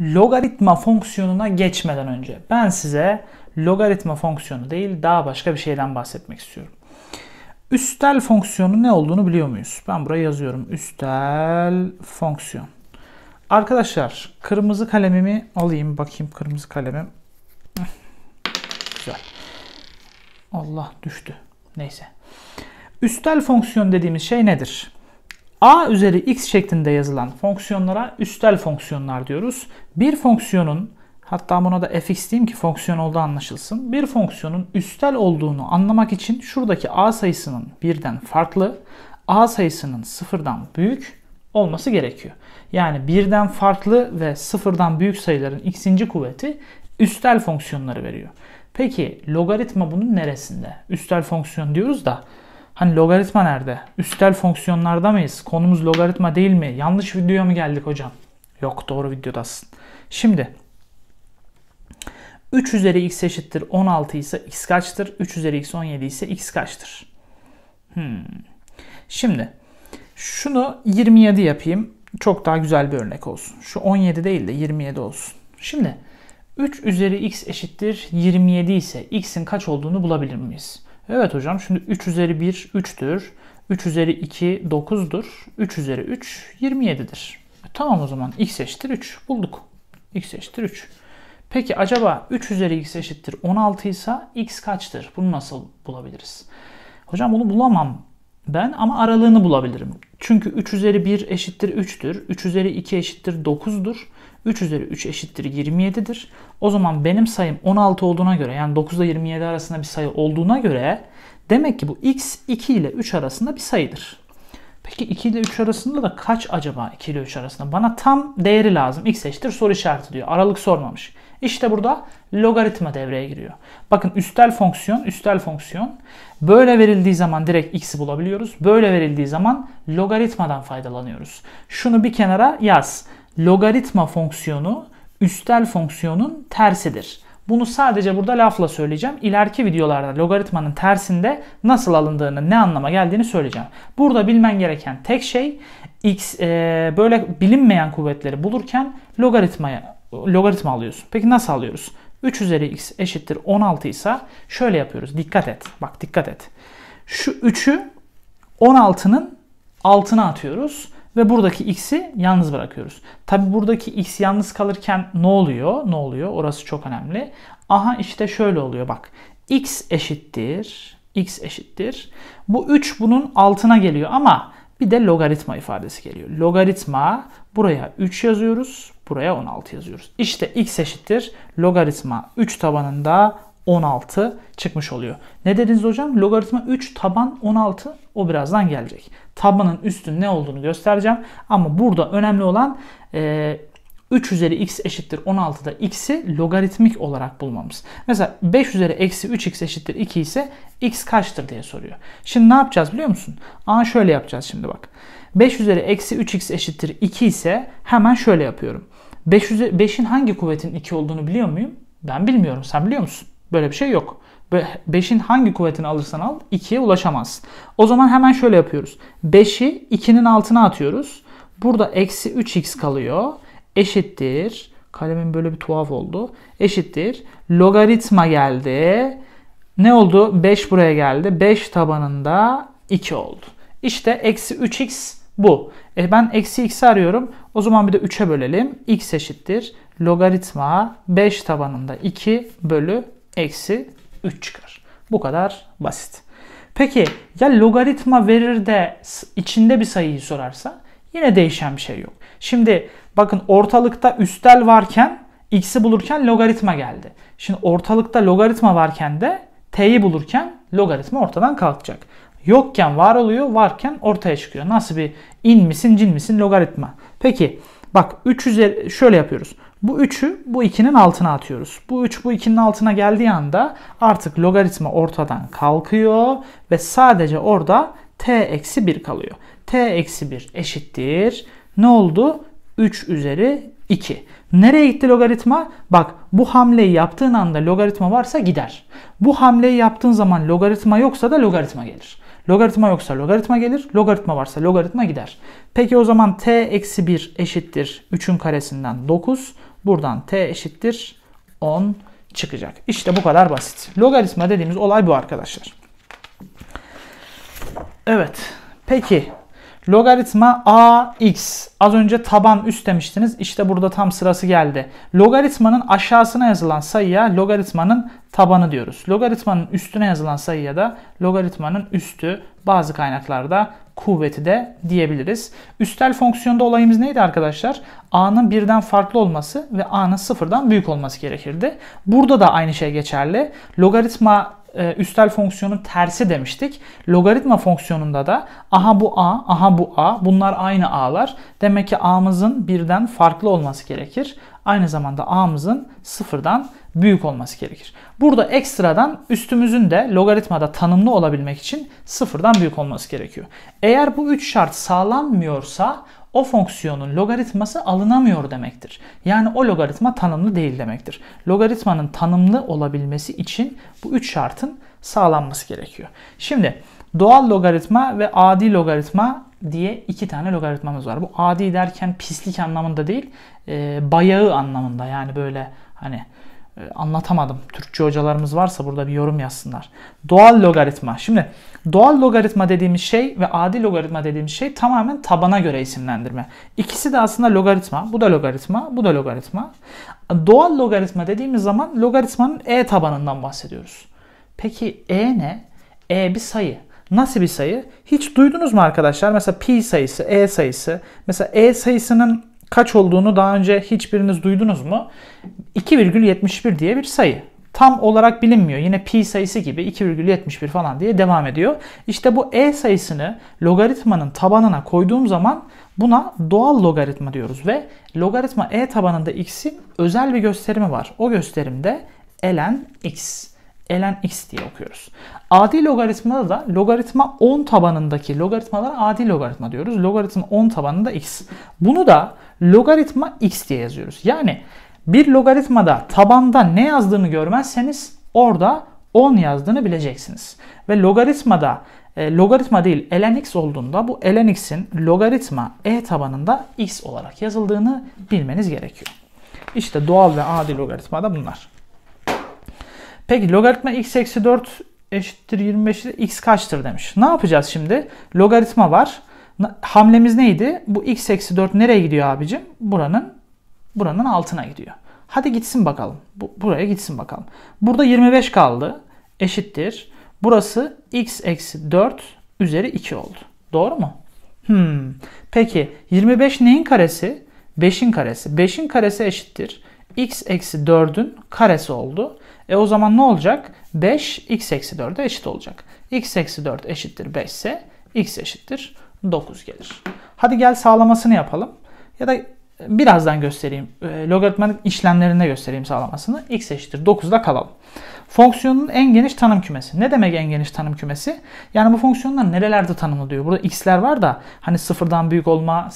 logaritma fonksiyonuna geçmeden önce ben size logaritma fonksiyonu değil daha başka bir şeyden bahsetmek istiyorum. Üstel fonksiyonu ne olduğunu biliyor muyuz? Ben buraya yazıyorum. Üstel fonksiyon. Arkadaşlar kırmızı kalemimi alayım. Bakayım kırmızı kalemim. Güzel. Allah düştü. Neyse. Üstel fonksiyon dediğimiz şey nedir? a üzeri x şeklinde yazılan fonksiyonlara üstel fonksiyonlar diyoruz. Bir fonksiyonun hatta buna da fx diyeyim ki fonksiyon olduğu anlaşılsın. Bir fonksiyonun üstel olduğunu anlamak için şuradaki a sayısının birden farklı, a sayısının sıfırdan büyük olması gerekiyor. Yani birden farklı ve sıfırdan büyük sayıların x'inci kuvveti üstel fonksiyonları veriyor. Peki logaritma bunun neresinde? Üstel fonksiyon diyoruz da Hani logaritma nerede? Üstel fonksiyonlarda mıyız? Konumuz logaritma değil mi? Yanlış videoya mı geldik hocam? Yok doğru videodasın. Şimdi 3 üzeri x eşittir 16 ise x kaçtır? 3 üzeri x 17 ise x kaçtır? Hmm. Şimdi şunu 27 yapayım. Çok daha güzel bir örnek olsun. Şu 17 değil de 27 olsun. Şimdi 3 üzeri x eşittir 27 ise x'in kaç olduğunu bulabilir miyiz? Evet hocam şimdi 3 üzeri 1 3'tür. 3 üzeri 2 9'dur. 3 üzeri 3 27'dir. E, tamam o zaman x eşittir 3 bulduk. x eşittir 3. Peki acaba 3 üzeri x eşittir 16 ise x kaçtır? Bunu nasıl bulabiliriz? Hocam bunu bulamam ben ama aralığını bulabilirim. Çünkü 3 üzeri 1 eşittir 3'tür. 3 üzeri 2 eşittir 9'dur. 3 üzeri 3 eşittir 27'dir. O zaman benim sayım 16 olduğuna göre yani 9 ile 27 arasında bir sayı olduğuna göre demek ki bu x 2 ile 3 arasında bir sayıdır. Peki 2 ile 3 arasında da kaç acaba 2 ile 3 arasında? Bana tam değeri lazım. X eşittir soru işareti diyor. Aralık sormamış. İşte burada logaritma devreye giriyor. Bakın üstel fonksiyon, üstel fonksiyon. Böyle verildiği zaman direkt x'i bulabiliyoruz. Böyle verildiği zaman logaritmadan faydalanıyoruz. Şunu bir kenara yaz. Logaritma fonksiyonu üstel fonksiyonun tersidir. Bunu sadece burada lafla söyleyeceğim. İleriki videolarda logaritmanın tersinde nasıl alındığını, ne anlama geldiğini söyleyeceğim. Burada bilmen gereken tek şey x e, böyle bilinmeyen kuvvetleri bulurken logaritmaya logaritma alıyorsun. Peki nasıl alıyoruz? 3 üzeri x eşittir 16 ise şöyle yapıyoruz. Dikkat et. Bak dikkat et. Şu 3'ü 16'nın altına atıyoruz ve buradaki x'i yalnız bırakıyoruz. Tabi buradaki x yalnız kalırken ne oluyor? Ne oluyor? Orası çok önemli. Aha işte şöyle oluyor bak. x eşittir x eşittir. Bu 3 bunun altına geliyor ama bir de logaritma ifadesi geliyor. Logaritma buraya 3 yazıyoruz. Buraya 16 yazıyoruz. İşte x eşittir logaritma 3 tabanında 16 çıkmış oluyor. Ne dediniz hocam? Logaritma 3 taban 16 o birazdan gelecek. Tabanın üstün ne olduğunu göstereceğim. Ama burada önemli olan e, 3 üzeri x eşittir 16'da x'i logaritmik olarak bulmamız. Mesela 5 üzeri eksi 3x eşittir 2 ise x kaçtır diye soruyor. Şimdi ne yapacağız biliyor musun? Aa şöyle yapacağız şimdi bak. 5 üzeri eksi 3x eşittir 2 ise hemen şöyle yapıyorum. 5'in hangi kuvvetin 2 olduğunu biliyor muyum? Ben bilmiyorum. Sen biliyor musun? Böyle bir şey yok. 5'in hangi kuvvetini alırsan al 2'ye ulaşamaz. O zaman hemen şöyle yapıyoruz. 5'i 2'nin altına atıyoruz. Burada eksi 3x kalıyor. Eşittir. Kalemim böyle bir tuhaf oldu. Eşittir. Logaritma geldi. Ne oldu? 5 buraya geldi. 5 tabanında 2 oldu. İşte eksi 3x bu. E ben eksi x'i arıyorum. O zaman bir de 3'e bölelim. x eşittir. Logaritma 5 tabanında 2 bölü eksi 3 çıkar. Bu kadar basit. Peki ya logaritma verir de içinde bir sayıyı sorarsa? Yine değişen bir şey yok. Şimdi bakın ortalıkta üstel varken x'i bulurken logaritma geldi. Şimdi ortalıkta logaritma varken de t'yi bulurken logaritma ortadan kalkacak yokken var oluyor, varken ortaya çıkıyor. Nasıl bir in misin cin misin logaritma. Peki bak 3 üzeri şöyle yapıyoruz. Bu 3'ü bu 2'nin altına atıyoruz. Bu 3 bu 2'nin altına geldiği anda artık logaritma ortadan kalkıyor ve sadece orada t eksi 1 kalıyor. t eksi 1 eşittir. Ne oldu? 3 üzeri 2. Nereye gitti logaritma? Bak bu hamleyi yaptığın anda logaritma varsa gider. Bu hamleyi yaptığın zaman logaritma yoksa da logaritma gelir. Logaritma yoksa logaritma gelir. Logaritma varsa logaritma gider. Peki o zaman t eksi 1 eşittir 3'ün karesinden 9. Buradan t eşittir 10 çıkacak. İşte bu kadar basit. Logaritma dediğimiz olay bu arkadaşlar. Evet. Peki Logaritma ax. Az önce taban üst demiştiniz. İşte burada tam sırası geldi. Logaritmanın aşağısına yazılan sayıya logaritmanın tabanı diyoruz. Logaritmanın üstüne yazılan sayıya da logaritmanın üstü bazı kaynaklarda kuvveti de diyebiliriz. Üstel fonksiyonda olayımız neydi arkadaşlar? a'nın birden farklı olması ve a'nın sıfırdan büyük olması gerekirdi. Burada da aynı şey geçerli. Logaritma e, üstel fonksiyonun tersi demiştik. Logaritma fonksiyonunda da aha bu a, aha bu a bunlar aynı a'lar. Demek ki a'mızın birden farklı olması gerekir. Aynı zamanda a'mızın sıfırdan büyük olması gerekir. Burada ekstradan üstümüzün de logaritmada tanımlı olabilmek için sıfırdan büyük olması gerekiyor. Eğer bu üç şart sağlanmıyorsa o fonksiyonun logaritması alınamıyor demektir. Yani o logaritma tanımlı değil demektir. Logaritmanın tanımlı olabilmesi için bu üç şartın sağlanması gerekiyor. Şimdi doğal logaritma ve adi logaritma diye iki tane logaritmamız var. Bu adi derken pislik anlamında değil, e, bayağı anlamında yani böyle hani ee, anlatamadım. Türkçe hocalarımız varsa burada bir yorum yazsınlar. Doğal logaritma. Şimdi doğal logaritma dediğimiz şey ve adil logaritma dediğimiz şey tamamen tabana göre isimlendirme. İkisi de aslında logaritma. Bu da logaritma, bu da logaritma. Doğal logaritma dediğimiz zaman logaritmanın e tabanından bahsediyoruz. Peki e ne? E bir sayı. Nasıl bir sayı? Hiç duydunuz mu arkadaşlar? Mesela pi sayısı, e sayısı. Mesela e sayısının kaç olduğunu daha önce hiçbiriniz duydunuz mu? 2,71 diye bir sayı. Tam olarak bilinmiyor. Yine pi sayısı gibi 2,71 falan diye devam ediyor. İşte bu e sayısını logaritmanın tabanına koyduğum zaman buna doğal logaritma diyoruz ve logaritma e tabanında x'in özel bir gösterimi var. O gösterimde ln x ln x diye okuyoruz. Adi logaritmada da logaritma 10 tabanındaki logaritmalara adi logaritma diyoruz. Logaritma 10 tabanında x. Bunu da logaritma x diye yazıyoruz. Yani bir logaritmada tabanda ne yazdığını görmezseniz orada 10 yazdığını bileceksiniz. Ve logaritmada e, logaritma değil ln x olduğunda bu ln x'in logaritma e tabanında x olarak yazıldığını bilmeniz gerekiyor. İşte doğal ve adil logaritma da bunlar. Peki logaritma x eksi 4 eşittir 25 x kaçtır demiş. Ne yapacağız şimdi? Logaritma var. Hamlemiz neydi? Bu x eksi 4 nereye gidiyor abicim? Buranın buranın altına gidiyor. Hadi gitsin bakalım. Bu, buraya gitsin bakalım. Burada 25 kaldı. Eşittir. Burası x eksi 4 üzeri 2 oldu. Doğru mu? Hmm. Peki 25 neyin karesi? 5'in karesi. 5'in karesi eşittir. x eksi 4'ün karesi oldu. E o zaman ne olacak? 5 x eksi 4'e eşit olacak. x eksi 4 eşittir 5 ise x eşittir 9 gelir. Hadi gel sağlamasını yapalım. Ya da e, birazdan göstereyim. E, logaritmatik işlemlerinde göstereyim sağlamasını. x eşittir 9'da kalalım. Fonksiyonun en geniş tanım kümesi. Ne demek en geniş tanım kümesi? Yani bu fonksiyonlar nerelerde tanımlıyor? Burada x'ler var da hani sıfırdan büyük olma,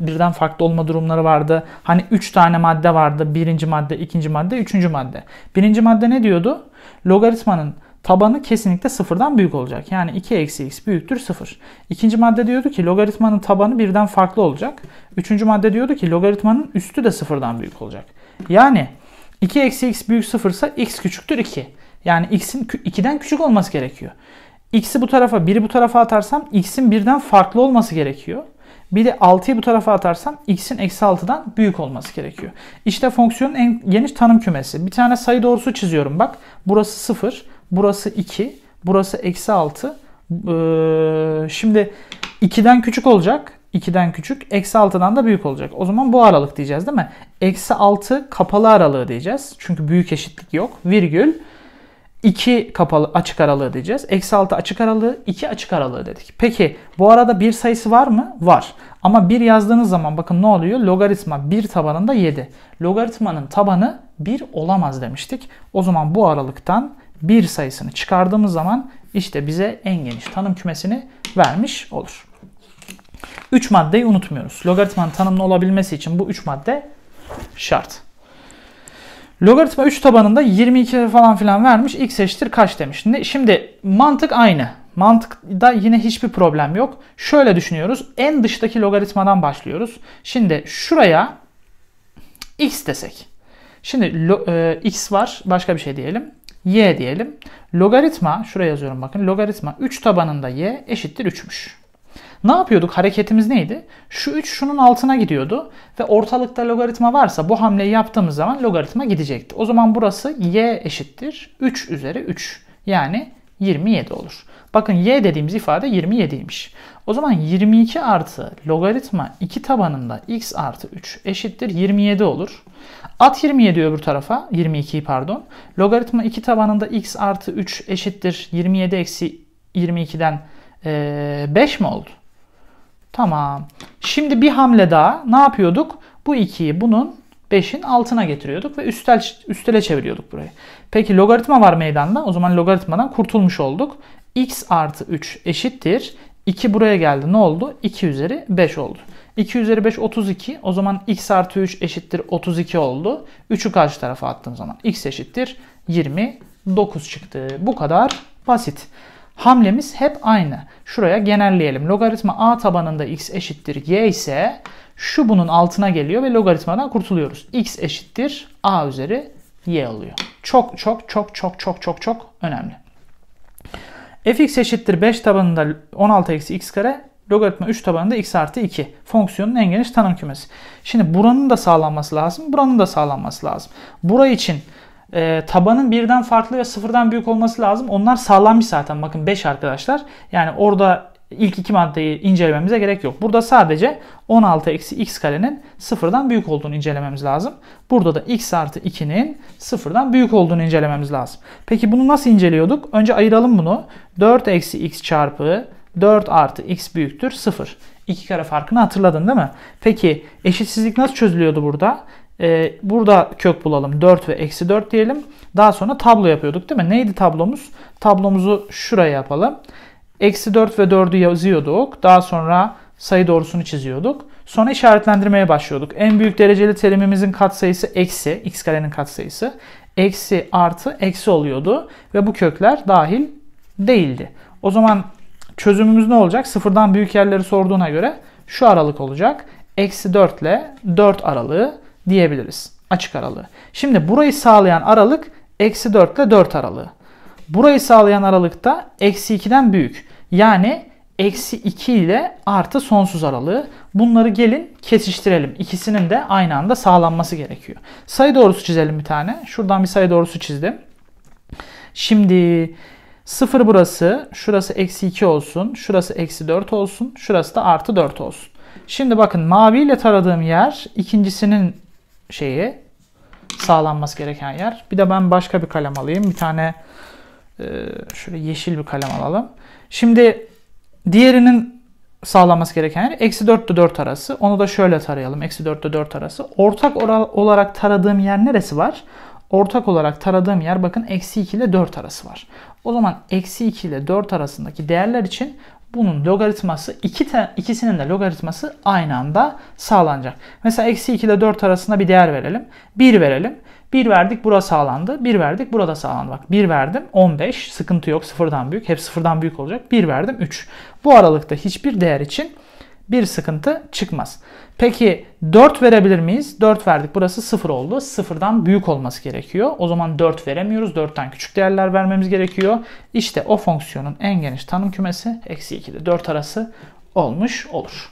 birden farklı olma durumları vardı. Hani 3 tane madde vardı. Birinci madde, ikinci madde, üçüncü madde. Birinci madde ne diyordu? Logaritmanın tabanı kesinlikle sıfırdan büyük olacak. Yani 2 eksi x büyüktür 0. İkinci madde diyordu ki logaritmanın tabanı birden farklı olacak. Üçüncü madde diyordu ki logaritmanın üstü de sıfırdan büyük olacak. Yani 2 eksi x büyük 0 ise x küçüktür 2. Yani x'in 2'den küçük olması gerekiyor. X'i bu tarafa 1'i bu tarafa atarsam x'in birden farklı olması gerekiyor. Bir de 6'yı bu tarafa atarsam x'in eksi 6'dan büyük olması gerekiyor. İşte fonksiyonun en geniş tanım kümesi. Bir tane sayı doğrusu çiziyorum bak. Burası 0, burası 2, burası eksi 6. Ee, şimdi 2'den küçük olacak. 2'den küçük, eksi 6'dan da büyük olacak. O zaman bu aralık diyeceğiz değil mi? Eksi 6 kapalı aralığı diyeceğiz. Çünkü büyük eşitlik yok. Virgül 2 kapalı açık aralığı diyeceğiz. Eksi 6 açık aralığı, 2 açık aralığı dedik. Peki bu arada bir sayısı var mı? Var. Ama 1 yazdığınız zaman bakın ne oluyor? Logaritma 1 tabanında 7. Logaritmanın tabanı 1 olamaz demiştik. O zaman bu aralıktan 1 sayısını çıkardığımız zaman işte bize en geniş tanım kümesini vermiş olur. 3 maddeyi unutmuyoruz. Logaritmanın tanımlı olabilmesi için bu 3 madde şart. Logaritma 3 tabanında 22 falan filan vermiş. X eşittir kaç demiş. Şimdi mantık aynı. Mantıkta yine hiçbir problem yok. Şöyle düşünüyoruz. En dıştaki logaritmadan başlıyoruz. Şimdi şuraya x desek. Şimdi lo, e, x var. Başka bir şey diyelim. y diyelim. Logaritma, şuraya yazıyorum bakın. Logaritma 3 tabanında y eşittir 3'müş. Ne yapıyorduk? Hareketimiz neydi? Şu 3 şunun altına gidiyordu ve ortalıkta logaritma varsa bu hamleyi yaptığımız zaman logaritma gidecekti. O zaman burası y eşittir 3 üzeri 3 yani 27 olur. Bakın y dediğimiz ifade 27'ymiş. O zaman 22 artı logaritma 2 tabanında x artı 3 eşittir 27 olur. At 27 öbür tarafa 22'yi pardon. Logaritma 2 tabanında x artı 3 eşittir 27 eksi 22'den 5 mi oldu? Tamam. Şimdi bir hamle daha ne yapıyorduk? Bu 2'yi bunun 5'in altına getiriyorduk ve üstel, üstele çeviriyorduk burayı. Peki logaritma var meydanda. O zaman logaritmadan kurtulmuş olduk. x artı 3 eşittir. 2 buraya geldi. Ne oldu? 2 üzeri 5 oldu. 2 üzeri 5 32. O zaman x artı 3 eşittir 32 oldu. 3'ü karşı tarafa attığım zaman x eşittir 29 çıktı. Bu kadar basit hamlemiz hep aynı. Şuraya genelleyelim. Logaritma a tabanında x eşittir y ise şu bunun altına geliyor ve logaritmadan kurtuluyoruz. x eşittir a üzeri y oluyor. Çok çok çok çok çok çok çok önemli. fx eşittir 5 tabanında 16 eksi x kare logaritma 3 tabanında x artı 2. Fonksiyonun en geniş tanım kümesi. Şimdi buranın da sağlanması lazım. Buranın da sağlanması lazım. Burayı için e, tabanın birden farklı ve sıfırdan büyük olması lazım. Onlar sağlanmış zaten bakın 5 arkadaşlar. Yani orada ilk iki maddeyi incelememize gerek yok. Burada sadece 16 eksi x karenin sıfırdan büyük olduğunu incelememiz lazım. Burada da x artı 2'nin sıfırdan büyük olduğunu incelememiz lazım. Peki bunu nasıl inceliyorduk? Önce ayıralım bunu. 4 eksi x çarpı 4 artı x büyüktür 0. İki kare farkını hatırladın değil mi? Peki eşitsizlik nasıl çözülüyordu burada? Ee, burada kök bulalım. 4 ve eksi 4 diyelim. Daha sonra tablo yapıyorduk değil mi? Neydi tablomuz? Tablomuzu şuraya yapalım. Eksi 4 ve 4'ü yazıyorduk. Daha sonra sayı doğrusunu çiziyorduk. Sonra işaretlendirmeye başlıyorduk. En büyük dereceli terimimizin katsayısı eksi. X karenin katsayısı. Eksi artı eksi oluyordu. Ve bu kökler dahil değildi. O zaman çözümümüz ne olacak? Sıfırdan büyük yerleri sorduğuna göre şu aralık olacak. Eksi 4 ile 4 aralığı diyebiliriz. Açık aralığı. Şimdi burayı sağlayan aralık eksi 4 ile 4 aralığı. Burayı sağlayan aralık da eksi 2'den büyük. Yani eksi 2 ile artı sonsuz aralığı. Bunları gelin kesiştirelim. İkisinin de aynı anda sağlanması gerekiyor. Sayı doğrusu çizelim bir tane. Şuradan bir sayı doğrusu çizdim. Şimdi 0 burası, şurası eksi 2 olsun, şurası eksi 4 olsun, şurası da artı 4 olsun. Şimdi bakın mavi ile taradığım yer ikincisinin şeyi sağlanması gereken yer. Bir de ben başka bir kalem alayım. Bir tane e, şöyle yeşil bir kalem alalım. Şimdi diğerinin sağlanması gereken yer eksi 4 ile 4 arası. Onu da şöyle tarayalım. Eksi 4 ile 4 arası. Ortak olarak taradığım yer neresi var? Ortak olarak taradığım yer bakın eksi 2 ile 4 arası var. O zaman eksi 2 ile 4 arasındaki değerler için bunun logaritması iki te, ikisinin de logaritması aynı anda sağlanacak. Mesela eksi 2 ile 4 arasında bir değer verelim. 1 verelim. 1 verdik bura sağlandı. 1 verdik burada sağlandı. Bak 1 verdim 15 sıkıntı yok sıfırdan büyük. Hep sıfırdan büyük olacak. 1 verdim 3. Bu aralıkta hiçbir değer için bir sıkıntı çıkmaz. Peki 4 verebilir miyiz? 4 verdik. Burası 0 oldu. 0'dan büyük olması gerekiyor. O zaman 4 veremiyoruz. 4'ten küçük değerler vermemiz gerekiyor. İşte o fonksiyonun en geniş tanım kümesi eksi 2 ile 4 arası olmuş olur.